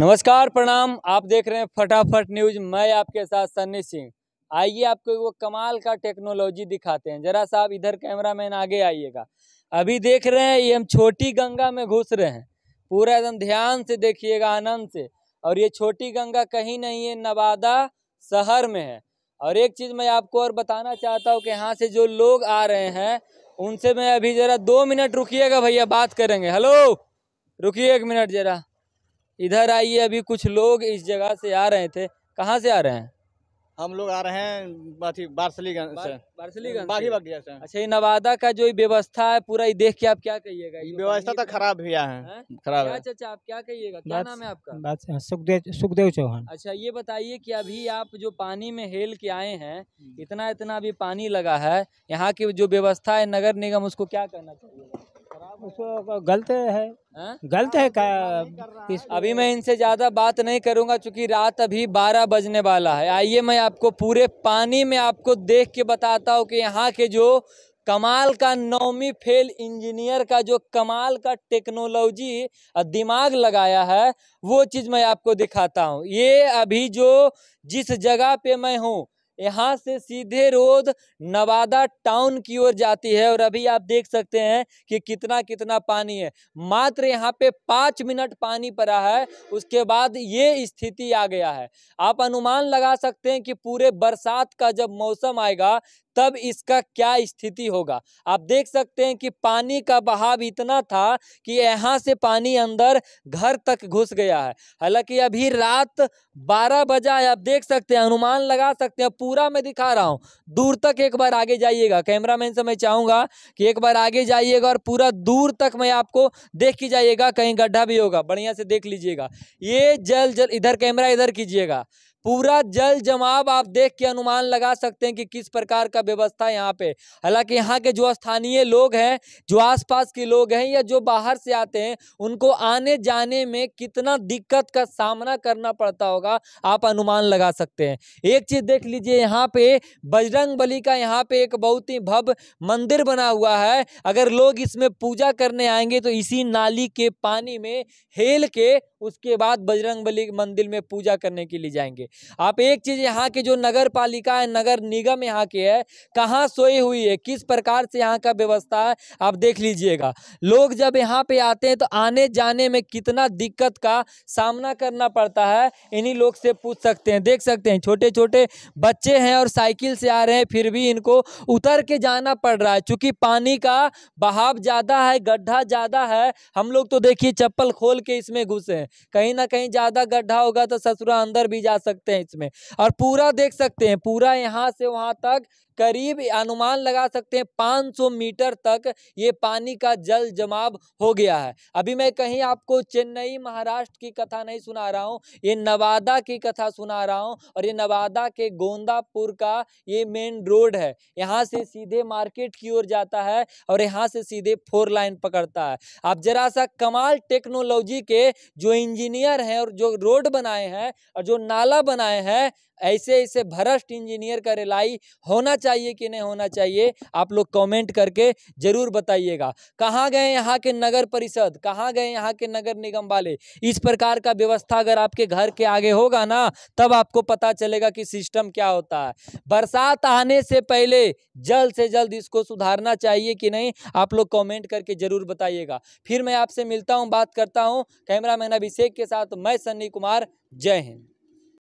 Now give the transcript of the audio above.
नमस्कार प्रणाम आप देख रहे हैं फटाफट न्यूज मैं आपके साथ सन्नी सिंह आइए आपको वो कमाल का टेक्नोलॉजी दिखाते हैं जरा साहब इधर कैमरा मैन आगे आइएगा अभी देख रहे हैं ये हम छोटी गंगा में घुस रहे हैं पूरा एकदम ध्यान से देखिएगा आनंद से और ये छोटी गंगा कहीं नहीं है नवादा शहर में है और एक चीज़ मैं आपको और बताना चाहता हूँ कि यहाँ से जो लोग आ रहे हैं उनसे मैं अभी ज़रा दो मिनट रुकिएगा भैया बात करेंगे हेलो रुकिए एक मिनट ज़रा इधर आइए अभी कुछ लोग इस जगह से आ रहे थे कहाँ से आ रहे हैं हम लोग आ रहे हैं बारसलीगंज से बारसलीगंज से अच्छा ये नवादा का जो व्यवस्था है पूरा देख के आप क्या कहिएगा व्यवस्था तो खराब भी है खराब है अच्छा आप क्या कहिएगा क्या नाम है आपका सुखदेव सुखदेव चौहान अच्छा ये बताइए कि अभी आप जो पानी में हेल के आए हैं हम्म। इतना इतना अभी पानी लगा है यहाँ की जो व्यवस्था है नगर निगम उसको क्या करना चाहिए उसको गलत है हाँ? गलत है का अभी मैं इनसे ज़्यादा बात नहीं करूँगा क्योंकि रात अभी 12 बजने वाला है आइए मैं आपको पूरे पानी में आपको देख के बताता हूँ कि यहाँ के जो कमाल का नौमी फेल इंजीनियर का जो कमाल का टेक्नोलॉजी दिमाग लगाया है वो चीज़ मैं आपको दिखाता हूँ ये अभी जो जिस जगह पे मैं हूँ यहाँ से सीधे रोड नवादा टाउन की ओर जाती है और अभी आप देख सकते हैं कि कितना कितना पानी है मात्र यहाँ पे पाँच मिनट पानी पड़ा है उसके बाद ये स्थिति आ गया है आप अनुमान लगा सकते हैं कि पूरे बरसात का जब मौसम आएगा तब इसका क्या स्थिति होगा आप देख सकते हैं कि पानी का बहाव इतना था कि यहाँ से पानी अंदर घर तक घुस गया है हालांकि अभी रात 12 बजा है आप देख सकते हैं अनुमान लगा सकते हैं पूरा मैं दिखा रहा हूँ दूर तक एक बार आगे जाइएगा कैमरामैन से मैं चाहूँगा कि एक बार आगे जाइएगा और पूरा दूर तक मैं आपको देख के जाइएगा कहीं गड्ढा भी होगा बढ़िया से देख लीजिएगा ये जल जल इधर कैमरा इधर कीजिएगा पूरा जल जमाव आप देख के अनुमान लगा सकते हैं कि किस प्रकार का व्यवस्था यहाँ पे हालांकि यहाँ के जो स्थानीय लोग हैं जो आसपास के लोग हैं या जो बाहर से आते हैं उनको आने जाने में कितना दिक्कत का सामना करना पड़ता होगा आप अनुमान लगा सकते हैं एक चीज देख लीजिए यहाँ पे बजरंग बली का यहाँ पे एक बहुत ही भव्य मंदिर बना हुआ है अगर लोग इसमें पूजा करने आएंगे तो इसी नाली के पानी में हेल के उसके बाद बजरंग बली मंदिर में पूजा करने के लिए जाएंगे आप एक चीज़ यहाँ के जो नगर पालिका है नगर निगम यहाँ के है कहाँ सोई हुई है किस प्रकार से यहाँ का व्यवस्था है आप देख लीजिएगा लोग जब यहाँ पे आते हैं तो आने जाने में कितना दिक्कत का सामना करना पड़ता है इन्हीं लोग से पूछ सकते हैं देख सकते हैं छोटे छोटे बच्चे हैं और साइकिल से आ रहे हैं फिर भी इनको उतर के जाना पड़ रहा है चूंकि पानी का बहाव ज़्यादा है गड्ढा ज़्यादा है हम लोग तो देखिए चप्पल खोल के इसमें घुसे हैं कहीं ना कहीं ज़्यादा गड्ढा होगा तो ससुरा अंदर भी जा सकते सकते हैं इसमें और पूरा देख सकते हैं पूरा यहाँ से वहाँ तक करीब अनुमान लगा सकते हैं 500 मीटर तक ये पानी का जल जमाव हो गया है अभी मैं कहीं आपको चेन्नई महाराष्ट्र की कथा नहीं सुना रहा हूँ ये नवादा की कथा सुना रहा हूँ और ये नवादा के गोंदापुर का ये मेन रोड है यहाँ से सीधे मार्केट की ओर जाता है और यहाँ से सीधे फोर लाइन पकड़ता है आप जरा सा कमाल टेक्नोलॉजी के जो इंजीनियर हैं और जो रोड बनाए हैं और जो नाला बनाए हैं ऐसे ऐसे भ्रष्ट इंजीनियर का रिलाई होना चाहिए कि नहीं होना चाहिए आप लोग कमेंट करके ज़रूर बताइएगा कहाँ गए यहाँ के नगर परिषद कहाँ गए यहाँ के नगर निगम वाले इस प्रकार का व्यवस्था अगर आपके घर के आगे होगा ना तब आपको पता चलेगा कि सिस्टम क्या होता है बरसात आने से पहले जल्द से जल्द इसको सुधारना चाहिए कि नहीं आप लोग कॉमेंट करके ज़रूर बताइएगा फिर मैं आपसे मिलता हूँ बात करता हूँ कैमरामैन अभिषेक के साथ मैं सन्नी कुमार जय हिंद